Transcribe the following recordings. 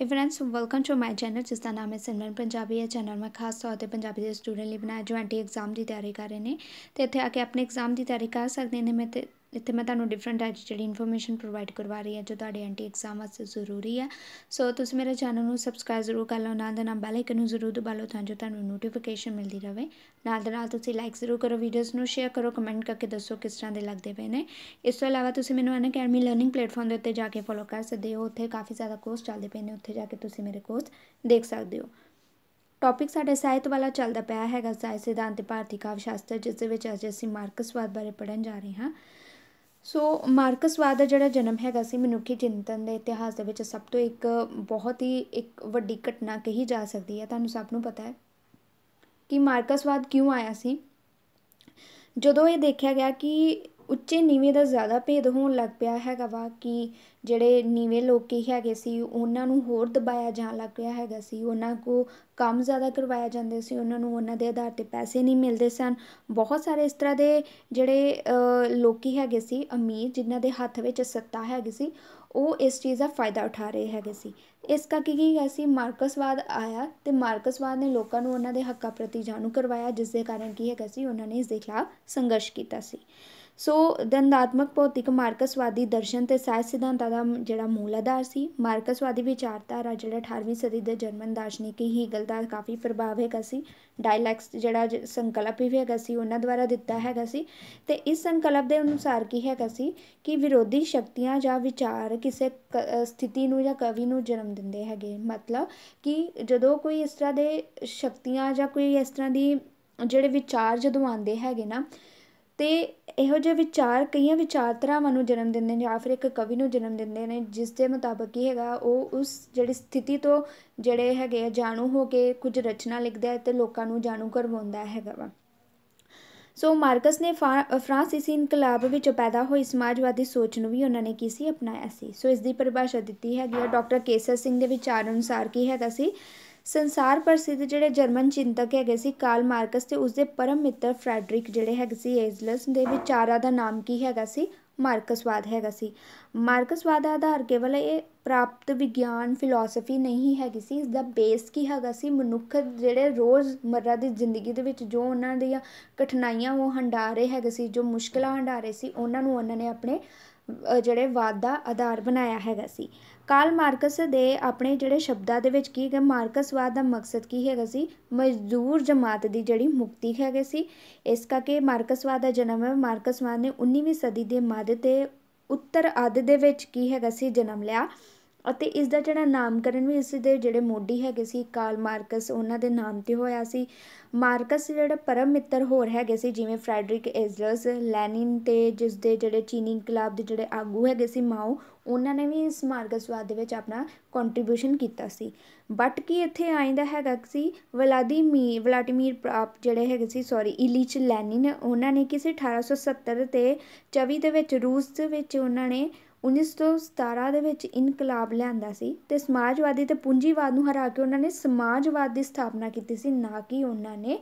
hey friends welcome to my channel ਜਿਸ ਦਾ ਨਾਮ ਹੈ ਸਿਮਰਨ ਪੰਜਾਬੀ ਇਹ ਚੈਨਲ ਮੈਂ ਖਾਸ ਤੌਰ ਤੇ ਪੰਜਾਬੀ ਦੇ ਸਟੂਡੈਂਟ ਲਈ ਬਣਾਇਆ ਜੋ ਐਂਟੀ ਐਗਜ਼ਾਮ ਦੀ ਤਿਆਰੀ ਕਰ ਰਹੇ ਨੇ ਤੇ ਇੱਥੇ ਆ ਕੇ ਆਪਣੇ ਐਗਜ਼ਾਮ ਦੀ ਤਿਆਰੀ ਕਰ ਸਕਦੇ ਨੇ ਮੈਂ ਤੇ ਇੱਥੇ ਮੈਂ ਤੁਹਾਨੂੰ ਡਿਫਰੈਂਟ ਐਜ ਜਿਹੜੀ ਇਨਫੋਰਮੇਸ਼ਨ ਪ੍ਰੋਵਾਈਡ ਕਰਵਾ ਰਹੀ ਹੈ ਜੋ ਤੁਹਾਡੇ ਐਂਟੀ ਐਗਜ਼ਾਮ ਵਾਸਤੇ ਜ਼ਰੂਰੀ ਹੈ ਸੋ ਤੁਸੀਂ ਮੇਰੇ ਚੈਨਲ ਨੂੰ ਸਬਸਕ੍ਰਾਈਬ ਜ਼ਰੂਰ ਕਰ ਲਓ ਨਾਲ ਦੇ ਨਾਲ ਬੈਲ ਆਈਕਨ ਨੂੰ ਜ਼ਰੂਰ ਦਬਾ ਲਓ ਤਾਂ ਜੋ ਤੁਹਾਨੂੰ ਨੋਟੀਫਿਕੇਸ਼ਨ ਮਿਲਦੀ ਰਹੇ ਨਾਲ ਦੇ ਨਾਲ ਤੁਸੀਂ ਲਾਈਕ ਜ਼ਰੂਰ ਕਰੋ ਵੀਡੀਓਜ਼ ਨੂੰ ਸ਼ੇਅਰ ਕਰੋ ਕਮੈਂਟ ਕਰਕੇ ਦੱਸੋ ਕਿਸ ਤਰ੍ਹਾਂ ਦੇ ਲੱਗਦੇ ਪਏ ਨੇ ਇਸ ਤੋਂ ਇਲਾਵਾ ਤੁਸੀਂ ਮੈਨੂੰ ਅਨ ਅਕੈਡਮੀ ਲਰਨਿੰਗ ਪਲੇਟਫਾਰਮ ਦੇ ਉੱਤੇ ਜਾ ਕੇ ਫੋਲੋ ਕਰ ਸਕਦੇ ਹੋ ਉੱਥੇ ਕਾਫੀ ਜ਼ਿਆਦਾ ਕੋਰਸ ਚੱਲਦੇ ਪਏ ਨੇ ਉੱਥੇ ਜਾ ਕੇ ਤੁਸੀਂ ਮੇਰੇ ਕੋਰਸ ਦੇਖ ਸਕਦੇ ਹੋ ਟੌਪਿਕ ਸਾਡੇ ਸਾਹਿਤ ਵਾਲਾ ਚੱਲਦਾ ਪਿਆ ਹੈਗਾ ਸਾਹਿਤ ਸਿਧਾਂਤ ਭਾਰਤੀ ਕਾਵਿ ਸ਼ਾਸਤਰ ਜਿਸ ਦੇ ਵਿੱਚ ਅੱਜ ਅਸੀਂ ਮਾਰਕਸਵਾਦ ਬਾਰੇ ਪੜਨ ਜਾ ਰਹੇ ਹਾਂ ਸੋ ਮਾਰਕਸਵਾਦ ਦਾ ਜਿਹੜਾ ਜਨਮ ਹੈਗਾ ਸੀ ਮਨੁੱਖੀ ਚਿੰਤਨ ਦੇ ਇਤਿਹਾਸ ਦੇ ਵਿੱਚ ਸਭ ਤੋਂ ਇੱਕ ਬਹੁਤ ਹੀ ਇੱਕ ਵੱਡੀ ਘਟਨਾ ਕਹੀ ਜਾ ਸਕਦੀ ਹੈ ਤੁਹਾਨੂੰ ਸਭ ਨੂੰ ਪਤਾ ਹੈ ਕਿ ਮਾਰਕਸਵਾਦ ਕਿਉਂ ਆਇਆ ਸੀ ਜਦੋਂ ਇਹ ਦੇਖਿਆ ਗਿਆ ਕਿ ਉੱਚੇ ਨੀਵੇਂ ਦਾ ਜ਼ਿਆਦਾ ਭੇਦ ਹੋਣ ਲੱਗ ਪਿਆ ਹੈਗਾ ਵਾ ਕਿ ਜਿਹੜੇ ਨੀਵੇਂ ਲੋਕੀ ਹੈਗੇ ਸੀ ਉਹਨਾਂ ਨੂੰ ਹੋਰ ਦਬਾਇਆ ਜਾਣ ਲੱਗ ਪਿਆ ਹੈਗਾ ਸੀ ਉਹਨਾਂ ਕੋ ਕੰਮ ਜ਼ਿਆਦਾ ਕਰਵਾਇਆ ਜਾਂਦੇ ਸੀ ਉਹਨਾਂ ਨੂੰ ਉਹਨਾਂ ਦੇ ਆਧਾਰ 'ਤੇ ਪੈਸੇ ਨਹੀਂ ਮਿਲਦੇ ਸਨ ਬਹੁਤ ਸਾਰੇ ਇਸ ਤਰ੍ਹਾਂ ਦੇ ਜਿਹੜੇ ਲੋਕੀ ਹੈਗੇ ਸੀ ਅਮੀਰ ਜਿਨ੍ਹਾਂ ਦੇ ਹੱਥ ਵਿੱਚ ਸੱਤਾ ਹੈਗੀ ਸੀ ਉਹ ਇਸ ਚੀਜ਼ ਦਾ ਫਾਇਦਾ ਉਠਾ ਰਹੇ ਹੈਗੇ ਸੀ ਇਸ ਕਰਕੇ ਕੀ ਹੋਇਆ ਸੀ ਮਾਰਕਸਵਾਦ ਆਇਆ ਤੇ ਮਾਰਕਸਵਾਦ ਨੇ ਲੋਕਾਂ ਨੂੰ ਉਹਨਾਂ ਦੇ ਹੱਕਾਂ ਪ੍ਰਤੀ ਜਾਣੂ ਕਰਵਾਇਆ ਜਿਸ ਦੇ ਕਾਰਨ ਕੀ ਹੈਗਾ ਸੀ ਉਹਨਾਂ ਨੇ ਇਸ ਦੇ ਖਿਲਾਫ ਸੰਘਰਸ਼ ਕੀਤਾ ਸੀ ਸੋ ਦੰਦਾਤਮਕ ਭੌਤਿਕ ਮਾਰਕਸਵਾਦੀ ਦਰਸ਼ਨ ਤੇ ਸਾਹਿਤ ਸਿਧਾਂਤਾਂ ਦਾ ਜਿਹੜਾ ਮੂਲ ਆਧਾਰ ਸੀ ਮਾਰਕਸਵਾਦੀ ਵਿਚਾਰਧਾਰਾ ਜਿਹੜਾ 18ਵੀਂ ਸਦੀ ਦੇ ਜਰਮਨ ਦਾਰਸ਼ਨਿਕ ਹੀਗਲ ਦਾ ਕਾਫੀ ਪ੍ਰਭਾਵ ਹੈਗਾ ਸੀ ਡਾਇਲੈਕਸ ਜਿਹੜਾ ਸੰਕਲਪ ਵੀ ਹੈਗਾ ਸੀ ਉਹਨਾਂ ਦੁਆਰਾ ਦਿੱਤਾ ਹੈਗਾ ਸੀ ਤੇ ਇਸ ਸੰਕਲਪ ਦੇ ਅਨੁਸਾਰ ਕੀ ਹੈਗਾ ਸੀ ਕਿ ਵਿਰੋਧੀ ਸ਼ਕਤੀਆਂ ਜਾਂ ਵਿਚਾਰ ਕਿਸੇ ਸਥਿਤੀ ਨੂੰ ਜਾਂ ਕਵੀ ਨੂੰ ਜਨਮ ਦਿੰਦੇ ਹੈਗੇ ਮਤਲਬ ਕਿ ਜਦੋਂ ਕੋਈ ਇਸ ਤਰ੍ਹਾਂ ਦੇ ਸ਼ਕਤੀਆਂ ਜਾਂ ਕੋਈ ਇਸ ਤਰ੍ਹਾਂ ਦੀ ਜਿਹੜੇ ਵਿਚਾਰ ਜਦੋਂ ਆਉਂਦੇ ਹੈਗੇ ਨਾ ਤੇ ਇਹੋ ਜਿਹੇ ਵਿਚਾਰ ਕਈਆਂ ਵਿਚਾਰਧਾਰਾਵਾਂ ਨੂੰ ਜਨਮ ਦਿੰਦੇ ਨੇ ਜਾਂ ਫਿਰ ਇੱਕ ਕਵੀ ਨੂੰ ਜਨਮ ਦਿੰਦੇ ਨੇ ਜਿਸ ਦੇ ਮੁਤਾਬਕ ਇਹ ਹੈਗਾ ਉਹ ਉਸ ਜਿਹੜੀ ਸਥਿਤੀ ਤੋਂ ਜਿਹੜੇ ਹੈਗੇ ਜਾਣੂ ਹੋ ਕੇ ਕੁਝ ਰਚਨਾ ਲਿਖਦਾ ਹੈ ਤੇ ਲੋਕਾਂ ਨੂੰ ਜਾਣੂ ਕਰਵਾਉਂਦਾ ਹੈਗਾ ਵਾ ਸੋ ਮਾਰਕਸ ਨੇ ਫਰਾਂਸੀਸੀ ਇਨਕਲਾਬ ਵਿੱਚ ਪੈਦਾ ਹੋਈ ਸਮਾਜਵਾਦੀ ਸੋਚ ਨੂੰ ਵੀ ਉਹਨਾਂ ਨੇ ਕੀ ਸੀ ਅਪਣਾਇਆ ਸੀ ਸੋ ਇਸ ਦੀ ਪਰਿਭਾਸ਼ਾ ਦਿੱਤੀ ਹੈਗੀ ਆ ਡਾਕਟਰ ਕੇਸਰ ਸਿੰਘ ਦੇ ਵਿਚਾਰ ਅਨੁਸਾਰ ਕੀ ਹੈਗਾ ਸੀ ਸੰਸਾਰ ਪ੍ਰਸਿੱਧ ਜਿਹੜੇ ਜਰਮਨ ਚਿੰਤਕ ਹੈਗੇ ਸੀ ਕਾਰਲ ਮਾਰਕਸ ਤੇ ਉਸਦੇ ਪਰਮ ਮਿੱਤਰ ਫ੍ਰੈਡਰਿਕ ਜਿਹੜੇ ਹੈਗੇ ਸੀ ਐਜਲਸ ਦੇ ਵਿਚਾਰਾਂ ਦਾ ਨਾਮ ਕੀ ਹੈਗਾ ਸੀ ਮਾਰਕਸਵਾਦ ਹੈਗਾ ਸੀ ਮਾਰਕਸਵਾਦ ਦਾ ਆਧਾਰ ਕੇਵਲ ਇਹ ਪ੍ਰਾਪਤ ਵਿਗਿਆਨ ਫਿਲਾਸਫੀ ਨਹੀਂ ਹੈਗੀ ਸੀ ਇਸ ਦਾ ਬੇਸ ਕੀ ਹੈਗਾ ਸੀ ਮਨੁੱਖ ਜਿਹੜੇ ਰੋਜ਼ ਮਰਰਾ ਦੀ ਜ਼ਿੰਦਗੀ ਦੇ ਵਿੱਚ ਜੋ ਉਹਨਾਂ ਦੀਆਂ ਕਠਿਨਾਈਆਂ ਉਹ ਹੰਡਾ ਰਹੇ ਹੈਗੇ ਸੀ ਜੋ ਮੁਸ਼ਕਲਾਂ ਹੰਡਾ ਰਹੇ ਸੀ ਉਹਨਾਂ ਨੂੰ ਉਹਨਾਂ ਨੇ ਆਪਣੇ ਜਿਹੜੇ ਵਾਦ ਦਾ ਆਧਾਰ ਬਣਾਇਆ ਹੈਗਾ ਸੀ ਕਾਲ ਮਾਰਕਸ ਦੇ ਆਪਣੇ ਜਿਹੜੇ ਸ਼ਬਦਾਂ ਦੇ ਵਿੱਚ ਕੀ ਹੈਗਾ ਮਾਰਕਸਵਾਦ ਦਾ ਮਕਸਦ ਕੀ ਹੈਗਾ ਸੀ ਮਜ਼ਦੂਰ ਜਮਾਤ ਦੀ ਜਿਹੜੀ ਮੁਕਤੀ ਹੈਗੇ ਸੀ ਇਸ ਕਰਕੇ ਮਾਰਕਸਵਾਦ ਦਾ ਜਨਮ ਹੈ ਮਾਰਕਸਵਾਦ ਨੇ 19ਵੀਂ ਸਦੀ ਦੇ ਮੱਧ ਤੇ ਉੱਤਰ ਅੱਧ ਦੇ ਵਿੱਚ ਕੀ ਹੈਗਾ ਸੀ ਜਨਮ ਲਿਆ ਅਤੇ ਇਸ ਦਾ ਜਿਹੜਾ ਨਾਮਕਰਨ ਵੀ ਇਸ ਦੇ ਜਿਹੜੇ ਮੋਢੀ ਹੈਗੇ ਸੀ ਕਾਲ ਮਾਰਕਸ ਉਹਨਾਂ ਦੇ ਨਾਮ 'ਤੇ ਹੋਇਆ ਸੀ ਮਾਰਕਸ ਜਿਹੜਾ ਪਰਮ ਮਿੱਤਰ ਹੋਰ ਹੈਗੇ ਸੀ ਜਿਵੇਂ ਫ੍ਰੈਡਰਿਕ ਐਜਲਸ ਲੈਨਿਨ ਤੇ ਜਿਸ ਦੇ ਜਿਹੜੇ ਚੀਨੀ ਇਨਕਲਾਬ ਦੇ ਜਿਹੜੇ ਆਗੂ ਹੈਗੇ ਸੀ ਮਾਓ ਉਹਨਾਂ ਨੇ ਵੀ ਇਸ ਮਾਰਕਸਵਾਦ ਦੇ ਵਿੱਚ ਆਪਣਾ ਕੰਟਰੀਬਿਊਸ਼ਨ ਕੀਤਾ ਸੀ ਬਟ ਕੀ ਇੱਥੇ ਆਇੰਦਾ ਹੈਗਾ ਸੀ ਵਲਾਦੀਮੀ ਵਲਾਟਿਮੀਰ ਪ੍ਰਾਪ ਜਿਹੜੇ ਹੈਗੇ ਸੀ ਸੌਰੀ ਇਲੀਚ ਲੈਨਿਨ ਉਹਨਾਂ ਨੇ ਕਿਸੇ 1870 ਤੇ 24 ਦੇ ਵਿੱਚ ਰੂਸ ਦੇ ਵਿੱਚ ਉਹਨਾਂ ਨੇ 1917 ਦੇ ਵਿੱਚ ਇਨਕਲਾਬ ਲਿਆਂਦਾ ਸੀ ਤੇ ਸਮਾਜਵਾਦੀ ਤੇ ਪੂੰਜੀਵਾਦ ਨੂੰ ਹਰਾ ਕੇ ਉਹਨਾਂ ਨੇ ਸਮਾਜਵਾਦ ਦੀ ਸਥਾਪਨਾ ਕੀਤੀ ਸੀ ਨਾ ਕਿ ਉਹਨਾਂ ਨੇ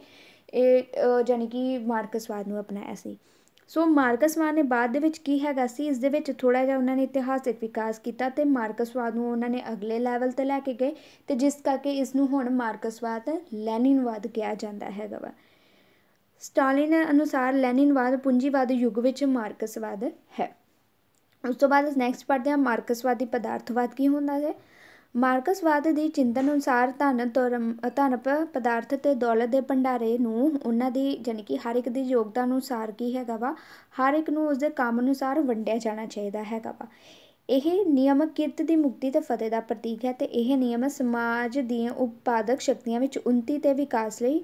ਇਹ ਯਾਨੀ ਕਿ ਮਾਰਕਸਵਾਦ ਨੂੰ ਅਪਣਾਇਆ ਸੀ ਸੋ ਮਾਰਕਸਵਾਦ ਨੇ ਬਾਅਦ ਦੇ ਵਿੱਚ ਕੀ ਹੈਗਾ ਸੀ ਇਸ ਦੇ ਵਿੱਚ ਥੋੜਾ ਜਿਹਾ ਉਹਨਾਂ ਨੇ ਇਤਿਹਾਸਿਕ ਵਿਕਾਸ ਕੀਤਾ ਤੇ ਮਾਰਕਸਵਾਦ ਨੂੰ ਉਹਨਾਂ ਨੇ ਅਗਲੇ ਲੈਵਲ 'ਤੇ ਲੈ ਕੇ ਗਏ ਤੇ ਜਿਸ ਕਰਕੇ ਇਸ ਨੂੰ ਹੁਣ ਮਾਰਕਸਵਾਦ ਲੈਨਿਨਵਾਦ ਕਿਹਾ ਜਾਂਦਾ ਹੈਗਾ ਵਾ ਸਟਾਲਿਨ ਅਨੁਸਾਰ ਲੈਨਿਨਵਾਦ ਪੂੰਜੀਵਾਦ ਯੁੱਗ ਵਿੱਚ ਮਾਰਕਸਵਾਦ ਹੈ ਉਸ ਤੋਂ ਬਾਅਦ ਨੈਕਸਟ ਪੜਦੇ ਹਾਂ ਮਾਰਕਸਵਾਦੀ ਪਦਾਰਥਵਾਦ ਕੀ ਹੁੰਦਾ ਹੈ ਮਾਰਕਸਵਾਦ ਦੀ ਚਿੰਤਨ ਅਨੁਸਾਰ ਧਨ ਧਰਮ ਧਨ ਪਦਾਰਥ ਤੇ ਦੌਲਤ ਦੇ ਭੰਡਾਰੇ ਨੂੰ ਉਹਨਾਂ ਦੀ ਯਾਨੀ ਕਿ ਹਰ ਇੱਕ ਦੀ ਯੋਗਤਾ ਅਨੁਸਾਰ ਕੀ ਹੈਗਾ ਵਾ ਹਰ ਇੱਕ ਨੂੰ ਉਸ ਦੇ ਕੰਮ ਅਨੁਸਾਰ ਵੰਡਿਆ ਜਾਣਾ ਚਾਹੀਦਾ ਹੈਗਾ ਵਾ ਇਹ ਨਿਯਮ ਕਿਰਤ ਦੀ ਮੁਕਤੀ ਤੇ ਫਤਿਹ ਦਾ ਪ੍ਰਤੀਕ ਹੈ ਤੇ ਇਹ ਨਿਯਮ ਸਮਾਜ ਦੀਆਂ ਉਪਾਦਕ ਸ਼ਕਤੀਆਂ ਵਿੱਚ ਉਨਤੀ ਤੇ ਵਿਕਾਸ ਲਈ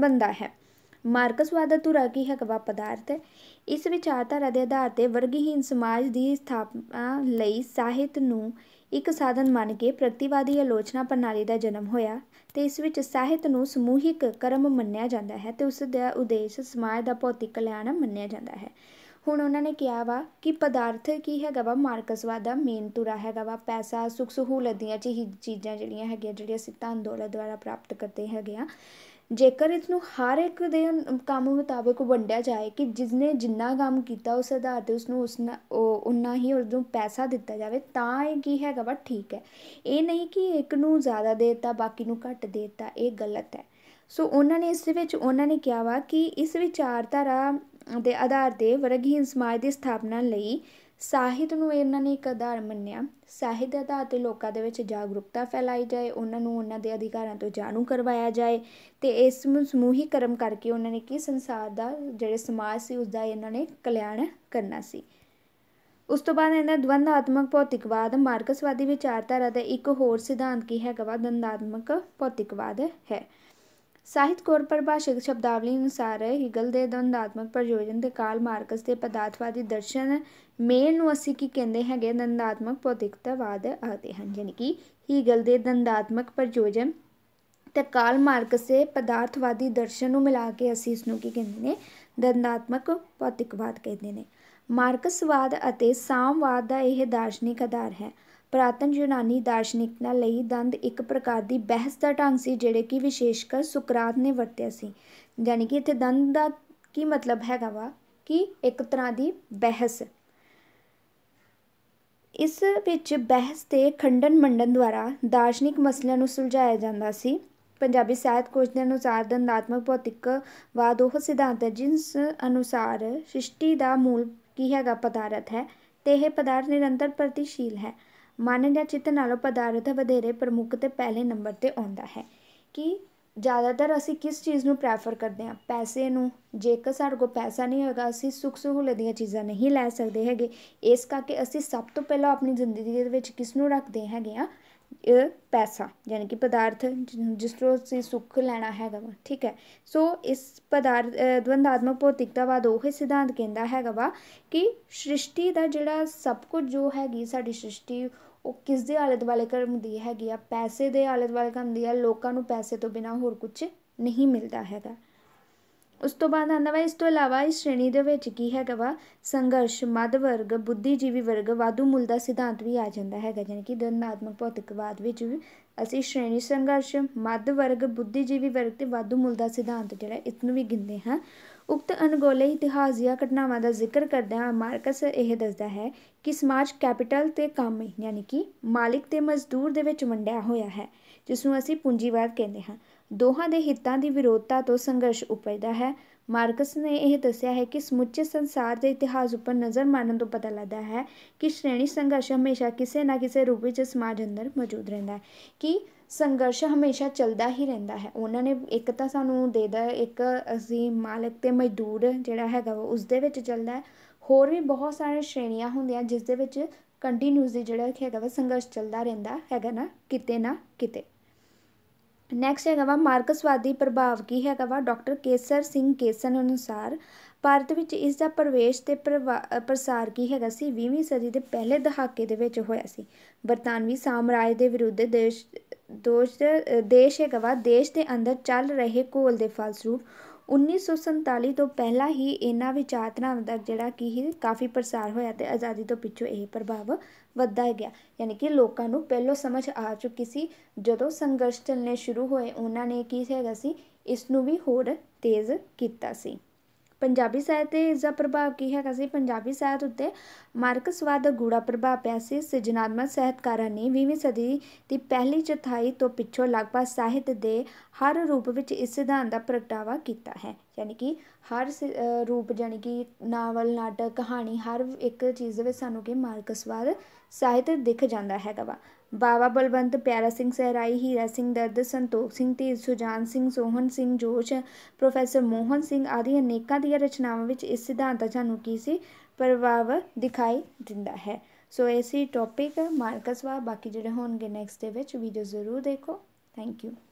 ਬੰਦਾ ਹੈ ਮਾਰਕਸਵਾਦ ਤੁਰਾ ਕੀ ਹੈ ਕਵਾ ਪਦਾਰਥ ਇਸ ਵਿਚਾਰਧਾਰਾ ਦੇ ਆਧਾਰ ਤੇ ਵਰਗਹੀਨ ਸਮਾਜ ਦੀ ਸਥਾਪਨਾ ਲਈ ਸਾਹਿਤ ਨੂੰ ਇੱਕ ਸਾਧਨ ਮੰਨ ਕੇ ਪ੍ਰਤੀਵਾਦੀ ਆਲੋਚਨਾ ਪ੍ਰਣਾਲੀ ਦਾ ਜਨਮ ਹੋਇਆ ਤੇ ਇਸ ਵਿੱਚ ਸਾਹਿਤ ਨੂੰ ਸਮੂਹਿਕ ਕਰਮ ਮੰਨਿਆ ਜਾਂਦਾ ਹੈ ਤੇ ਉਸ ਦਾ ਉਦੇਸ਼ ਸਮਾਜ ਦਾ ਭੌਤਿਕ ਕਲਿਆਣ ਮੰਨਿਆ ਜਾਂਦਾ ਹੈ ਹੁਣ ਉਹਨਾਂ ਨੇ ਕਿਹਾ ਵਾ ਕਿ ਪਦਾਰਥ ਕੀ ਹੈਗਾ ਵਾ ਮਾਰਕਸਵਾਦ ਦਾ ਮੇਨ ਤੁਰਾ ਹੈਗਾ ਵਾ ਪੈਸਾ ਸੁਖ ਸਹੂਲਤ ਦੀਆਂ ਚੀਜ਼ਾਂ ਜਿਹੜੀਆਂ ਹੈਗੀਆਂ ਜਿਹੜੀਆਂ ਅਸੀਂ ਧਨ ਦੁਆਰਾ ਪ੍ਰਾਪਤ ਕਰਦੇ ਹੈਗੇ ਆ ਜੇਕਰ ਇਸ ਨੂੰ ਹਰ ਇੱਕ ਦੇ ਕੰਮ ਮੁਤਾਬਕ ਵੰਡਿਆ ਜਾਏ ਕਿ ਜਿਸਨੇ ਜਿੰਨਾ ਕੰਮ ਕੀਤਾ ਉਸ ਆਧਾਰ 'ਤੇ ਉਸ ਨੂੰ ਉਸਨਾ ਉਨਾ ਹੀ ਨੂੰ ਪੈਸਾ ਦਿੱਤਾ ਜਾਵੇ ਤਾਂ ਇਹ ਕੀ ਹੈਗਾ ਵਾ ਠੀਕ ਹੈ ਇਹ ਨਹੀਂ ਕਿ ਇੱਕ ਨੂੰ ਜ਼ਿਆਦਾ ਦੇ ਦਿੱਤਾ ਬਾਕੀ ਨੂੰ ਘੱਟ ਦੇ ਦਿੱਤਾ ਇਹ ਗਲਤ ਹੈ ਸੋ ਉਹਨਾਂ ਨੇ ਇਸ ਦੇ ਵਿੱਚ ਉਹਨਾਂ ਨੇ ਕਿਹਾ ਵਾ ਕਿ ਇਸ ਵਿਚਾਰਧਾਰਾ ਦੇ ਆਧਾਰ ਤੇ ਵਰਗਹੀਨ ਸਮਾਜ ਦੀ ਸਥਾਪਨਾ ਲਈ ਸਾਹਿਤ ਨੂੰ ਇਹਨਾਂ ਨੇ ਇੱਕ ਆਧਾਰ ਮੰਨਿਆ ਸਾਹਿਤ ਦੇ ਆਧਾਰ 'ਤੇ ਲੋਕਾਂ ਦੇ ਵਿੱਚ ਜਾਗਰੂਕਤਾ ਫੈਲਾਈ ਜਾਏ ਉਹਨਾਂ ਨੂੰ ਉਹਨਾਂ ਦੇ ਅਧਿਕਾਰਾਂ ਤੋਂ ਜਾਣੂ ਕਰਵਾਇਆ ਜਾਏ ਤੇ ਇਸ ਨੂੰ ਸਮੂਹੀ ਕਰਮ ਕਰਕੇ ਉਹਨਾਂ ਨੇ ਕੀ ਸੰਸਾਰ ਦਾ ਜਿਹੜੇ ਸਮਾਜ ਸੀ ਉਸ ਦਾ ਇਹਨਾਂ ਨੇ ਕਲਿਆਣ ਕਰਨਾ ਸੀ ਉਸ ਤੋਂ ਬਾਅਦ ਇਹਨਾਂ ਦਵੰਦਾਤਮਕ ਭੌਤਿਕਵਾਦ ਮਾਰਕਸਵਾਦੀ ਵਿਚਾਰਧਾਰਾ ਦਾ ਇੱਕ ਹੋਰ ਸਿਧਾਂਤ ਕੀ ਹੈਗਾ ਵਾ ਦੰਦਾਤਮਕ ਭੌਤਿਕਵਾਦ ਹੈ ਸਾਹਿਤ ਕੋਰ ਪਰਿਭਾਸ਼ਿਕ ਸ਼ਬਦਾਵਲੀ ਅਨੁਸਾਰ ਹਿਗਲ ਦੇ ਦੰਦਾਤਮਕ ਪ੍ਰਯੋਜਨ ਦੇ ਕਾਲ ਮਾਰਕਸ ਦੇ ਪਦਾਰਥਵਾਦੀ ਦਰਸ਼ਨ ਮੇਲ ਨੂੰ ਅਸੀਂ ਕੀ ਕਹਿੰਦੇ ਹੈਗੇ ਦੰਦਾਤਮਕ ਭੌਤਿਕਤਾਵਾਦ ਆਦੇ ਹਨ ਯਾਨੀ ਕਿ ਹੀਗਲ ਦੇ ਦੰਦਾਤਮਕ ਪ੍ਰਯੋਜਨ ਤੇ ਕਾਲ ਮਾਰਕਸ ਦੇ ਪਦਾਰਥਵਾਦੀ ਦਰਸ਼ਨ ਨੂੰ ਮਿਲਾ ਕੇ ਅਸੀਂ ਇਸ ਨੂੰ ਕੀ ਕਹਿੰਦੇ ਨੇ ਦੰਦਾਤਮਕ ਭੌਤਿਕਵਾਦ ਕਹਿੰਦੇ ਨੇ ਮਾਰਕਸਵਾਦ ਅਤੇ ਸਾਮਵਾਦ ਦਾ ਇਹ ਦਾਰਸ਼ਨਿਕ ਆਧਾਰ ਹੈ ਪ੍ਰਾਤਨ ਯੂਨਾਨੀ ਦਾਰਸ਼ਨਿਕਾਂ ਲਈ ਦੰਦ ਇੱਕ ਪ੍ਰਕਾਰ ਦੀ ਬਹਿਸ ਦਾ ਢੰਗ ਸੀ ਜਿਹੜੇ ਕਿ ਵਿਸ਼ੇਸ਼ਕਰ ਸੁਕਰਾਤ ਨੇ ਵਰਤਿਆ ਸੀ ਯਾਨੀ ਕਿ ਇੱਥੇ ਦੰਦ ਦਾ ਕੀ ਮਤਲਬ ਹੈਗਾ ਵਾ ਕਿ ਇੱਕ ਤਰ੍ਹਾਂ ਦੀ ਬਹਿਸ ਇਸ ਵਿੱਚ ਬਹਿਸ ਤੇ ਖੰਡਨ ਮੰਡਨ ਦੁਆਰਾ ਦਾਰਸ਼ਨਿਕ ਮਸਲਿਆਂ ਨੂੰ ਸੁਲਝਾਇਆ ਜਾਂਦਾ ਸੀ ਪੰਜਾਬੀ ਸਾਹਿਤ ਕੋਸ਼ ਦੇ ਅਨੁਸਾਰ ਦੰਦਾਤਮਕ ਵਾਦ ਉਹ ਸਿਧਾਂਤ ਹੈ ਜਿਸ ਅਨੁਸਾਰ ਸ੍ਰਿਸ਼ਟੀ ਦਾ ਮੂਲ ਕੀ ਹੈਗਾ ਪਦਾਰਥ ਹੈ ਤੇ ਇਹ ਪਦਾਰਥ ਨਿਰੰਤਰ ਪ੍ਰਤੀਸ਼ੀਲ ਹੈ ਮਨ ਜਾਂ ਚਿੱਤ ਨਾਲੋਂ ਪਦਾਰਥ ਵਧੇਰੇ ਪ੍ਰਮੁੱਖ ਤੇ ਪਹਿਲੇ ਨੰਬਰ 'ਤੇ ਆਉਂਦਾ ਹੈ ਕਿ ਜ਼ਿਆਦਾਤਰ ਅਸੀਂ ਕਿਸ ਚੀਜ਼ ਨੂੰ ਪ੍ਰੈਫਰ ਕਰਦੇ ਹਾਂ ਪੈਸੇ ਨੂੰ ਜੇਕਰ ਸਾਡੇ ਕੋਲ ਪੈਸਾ ਨਹੀਂ ਹੋਏਗਾ ਅਸੀਂ ਸੁੱਖ ਸਹੂਲਤ ਦੀਆਂ ਚੀਜ਼ਾਂ ਨਹੀਂ ਲੈ ਸਕਦੇ ਹੈਗੇ ਇਸ ਕਰਕੇ ਅਸੀਂ ਸਭ ਤੋਂ ਪਹਿਲਾਂ ਆਪਣੀ ਜ਼ਿੰਦਗੀ ਦੇ ਵਿੱਚ ਕਿਸ ਨੂੰ ਰੱਖਦੇ ਹੈਗੇ ਆ ਪੈਸਾ ਯਾਨੀ ਕਿ ਪਦਾਰਥ ਜਿਸ ਤੋਂ ਅਸੀਂ ਸੁੱਖ ਲੈਣਾ ਹੈਗਾ ਵਾ ਠੀਕ ਹੈ ਸੋ ਇਸ ਪਦਾਰਥ ਦਵੰਦਾਤਮਕ ਭੌਤਿਕਤਾਵਾਦ ਉਹ ਸਿਧਾਂਤ ਕਹਿੰਦਾ ਹੈਗਾ ਵਾ ਕਿ ਸ੍ਰਿਸ਼ਟੀ ਦਾ ਜਿਹੜਾ ਸਭ ਕੁਝ ਜੋ ਹੈਗੀ ਸਾਡੀ ਸ੍ਰਿਸ਼ਟੀ ਉਹ ਕਿਸ ਦੇ ਆਲੇ ਦੁਆਲੇ ਦੀ ਹੈਗੀ ਆ ਪੈਸੇ ਦੇ ਆਲੇ ਦੁਆਲੇ ਦੀ ਆ ਲੋਕਾਂ ਨੂੰ ਪੈਸੇ ਤੋਂ ਬਿਨਾ ਹੋਰ ਕੁਝ ਨਹੀਂ ਮਿਲਦਾ ਹੈਗਾ ਉਸ ਤੋਂ ਬਾਅਦ ਆਉਂਦਾ ਵਾ ਇਸ ਤੋਂ ਇਲਾਵਾ ਇਸ ਸ਼੍ਰੇਣੀ ਦੇ ਵਿੱਚ ਕੀ ਹੈਗਾ ਵਾ ਸੰਘਰਸ਼ ਮੱਧ ਵਰਗ ਬੁੱਧੀਜੀਵੀ ਵਰਗ ਵਾਧੂ ਮੁੱਲ ਦਾ ਸਿਧਾਂਤ ਵੀ ਆ ਜਾਂਦਾ ਹੈਗਾ ਜਾਨੀ ਕਿ ਦੰਦਾਤਮਕ ਭੌਤਿਕਵਾਦ ਵਿੱਚ ਵੀ ਅਸੀਂ ਸ਼੍ਰੇਣੀ ਸੰਘਰਸ਼ ਮੱਧ ਵਰਗ ਬੁੱਧੀਜੀਵੀ ਵਰਗ ਤੇ ਵਾਧੂ ਮੁੱਲ ਦਾ ਸਿਧਾਂਤ ਜਿਹੜਾ ਇਸ ਨੂੰ ਵੀ ਗਿੰਦੇ ਹਾਂ ਉਕਤ ਅਨਗੋਲੇ ਇਤਿਹਾਸ ਜਾਂ ਘਟਨਾਵਾਂ ਦਾ ਜ਼ਿਕਰ ਕਰਦਿਆਂ ਮਾਰਕਸ ਇਹ ਦੱਸਦਾ ਹੈ ਕਿ ਸਮਾਜ ਕੈਪੀਟਲ ਤੇ ਕੰਮ ਯਾਨੀ ਕਿ ਮਾਲਿਕ ਤੇ ਮਜ਼ਦੂਰ ਦੇ ਵਿੱਚ ਵੰਡਿਆ ਹੋਇਆ ਹੈ ਜਿਸ ਨੂੰ ਅਸੀਂ ਪੂੰਜੀਵਾਦ ਕਹਿੰਦੇ ਹਾਂ ਦੋਹਾਂ ਦੇ ਹਿੱਤਾਂ ਦੀ ਵਿਰੋਧਤਾ ਤੋਂ ਸੰਘਰਸ਼ ਉਪਜਦਾ ਹੈ ਮਾਰਕਸ ਨੇ ਇਹ ਦੱਸਿਆ ਹੈ ਕਿ ਸਮੁੱਚੇ ਸੰਸਾਰ ਦੇ ਇਤਿਹਾਸ ਉੱਪਰ ਨਜ਼ਰ ਮਾਰਨ ਤੋਂ ਪਤਾ ਲੱਗਦਾ ਹੈ ਕਿ ਸ਼੍ਰੇਣੀ ਸੰਘਰਸ਼ ਹਮੇਸ਼ਾ ਕਿਸੇ ਨਾ ਕਿਸੇ ਰੂਪ ਵਿੱਚ ਸਮਾਜ ਅੰਦਰ ਮੌਜੂਦ ਰਹਿੰਦਾ ਹੈ ਕਿ ਸੰਘਰਸ਼ ਹਮੇਸ਼ਾ ਚੱਲਦਾ ਹੀ ਰਹਿੰਦਾ ਹੈ ਉਹਨਾਂ ਨੇ ਇੱਕ ਤਾਂ ਸਾਨੂੰ ਦੇਦਾ ਇੱਕ ਅਸੀਂ ਮਾਲਕ ਤੇ ਮਜ਼ਦੂਰ ਜਿਹੜਾ ਹੈਗਾ ਉਹ ਉਸ ਦੇ ਵਿੱਚ ਚੱਲਦਾ ਹੈ ਹੋਰ ਵੀ ਬਹੁਤ ਸਾਰੇ ਸ਼੍ਰੇਣੀਆਂ ਹੁੰਦੀਆਂ ਜਿਸ ਦੇ ਵਿੱਚ ਕੰਟੀਨਿਊਸ ਜਿਹੜਾ ਹੈਗਾ ਸੰਘਰਸ਼ ਚੱਲਦਾ ਰਹਿੰਦਾ ਹੈਗਾ ਨਾ ਕਿਤੇ ਨਾ ਕਿਤੇ ਨੈਕਸਟ ਹੈਗਾ ਵਾ ਮਾਰਕਸਵਾਦੀ ਪ੍ਰਭਾਵ ਕੀ ਹੈਗਾ ਵਾ ਡਾਕਟਰ ਕੇਸਰ ਸਿੰਘ ਕੇਸਨ ਅਨੁਸਾਰ ਭਾਰਤ ਵਿੱਚ ਇਸ ਦਾ ਪ੍ਰਵੇਸ਼ ਤੇ ਪ੍ਰਸਾਰ ਕੀ ਹੈਗਾ ਸੀ 20ਵੀਂ ਸਦੀ ਦੇ ਪਹਿਲੇ ਦਹਾਕੇ ਦੇ ਵਿੱਚ ਹੋਇਆ ਸੀ ਬਰਤਾਨਵੀ ਸਾਮਰਾਜ ਦੇ ਵਿਰੁੱਧ ਦੇਸ਼ ਦੋਸ਼ ਦੇਸ਼ ਹੈਗਾ ਵਾ ਦੇਸ਼ ਦੇ ਅੰਦਰ ਚੱਲ ਰਹੇ ਘੋਲ ਦੇ ਫਲਸਰੂਪ 1947 ਤੋਂ ਪਹਿਲਾਂ ਹੀ ਇਹਨਾਂ ਵਿਚਾਰਧਾਰਾਵਾਂ ਦਾ ਜਿਹੜਾ ਕੀ ਕਾਫੀ ਪ੍ਰਸਾਰ ਹੋਇਆ ਤੇ ਆਜ਼ਾਦੀ ਤੋਂ ਪਿੱਛੋਂ ਇਹ ਪ੍ਰਭਾਵ ਵੱਧਦਾ ਗਿਆ ਯਾਨੀ ਕਿ ਲੋਕਾਂ ਨੂੰ ਪਹਿਲੋਂ ਸਮਝ ਆ ਚੁੱਕੀ ਸੀ ਜਦੋਂ ਸੰਘਰਸ਼ ਚੱਲਨੇ ਸ਼ੁਰੂ ਹੋਏ ਉਹਨਾਂ ਨੇ ਕੀ ਹੈਗਾ ਸੀ ਇਸ ਨੂੰ ਵੀ ਹੋਰ ਤੇਜ਼ ਕੀਤਾ ਸੀ ਪੰਜਾਬੀ ਸਾਹਿਤ 'ਤੇ ਇਸ ਦਾ ਪ੍ਰਭਾਵ ਕੀ ਹੈਗਾ ਸੀ ਪੰਜਾਬੀ ਸਾਹਿਤ ਉੱਤੇ ਮਾਰਕਸਵਾਦ ਦਾ ਗੂੜਾ ਪ੍ਰਭਾਵ ਪਿਆ ਸੀ ਸਿਰਜਣਾਤਮਕ ਸਾਹਿਤਕਾਰਾਂ ਨੇ 20ਵੀਂ ਸਦੀ ਦੀ ਪਹਿਲੀ ਚੌਥਾਈ ਤੋਂ ਪਿੱਛੋਂ ਲਗਭਗ ਸਾਹਿਤ ਦੇ ਹਰ ਰੂਪ ਵਿੱਚ ਇਸ ਸਿਧਾਂਤ ਦਾ ਪ੍ਰਗਟਾਵਾ ਕੀਤਾ ਹੈ ਯਾਨੀ ਕਿ ਹਰ ਰੂਪ ਯਾਨੀ ਕਿ ਨਾਵਲ ਨਾਟਕ ਕਹਾਣੀ ਹਰ ਇੱਕ ਚੀਜ਼ ਦੇ ਵਿੱਚ ਸਾਨੂੰ ਕਿ ਮਾਰਕਸਵਾਦ ਸਾਹਿਤ ਦਿਖ ਜਾਂਦਾ ਹੈਗਾ ਵਾ ਬਾਬਾ ਬਲਵੰਤ ਪਿਆਰਾ ਸਿੰਘ ਸਹਿਰਾਈ ਹੀਰਾ ਸਿੰਘ ਦਰਦ ਸੰਤੋਖ ਸਿੰਘ ਤੇ ਸੁਜਾਨ ਸਿੰਘ ਸੋਹਨ ਸਿੰਘ ਜੋਸ਼ ਪ੍ਰੋਫੈਸਰ ਮੋਹਨ ਸਿੰਘ ਆਦਿ ਅਨੇਕਾਂ ਦੀਆਂ ਰਚਨਾਵਾਂ ਵਿੱਚ ਇਸ ਸਿਧਾਂਤ ਦਾ ਸਾਨੂੰ ਕੀ ਸੀ ਪ੍ਰਭਾਵ ਦਿਖਾਈ ਦਿੰਦਾ ਹੈ ਸੋ ਐਸੀ ਟੌਪਿਕ ਮਾਰਕਸਵਾ ਬਾਕੀ ਜਿਹੜੇ ਹੋਣਗੇ ਨੈਕਸਟ ਦੇ ਵਿੱਚ ਵੀਡੀਓ ਜ਼ਰੂਰ ਦੇਖੋ ਥੈਂਕ ਯੂ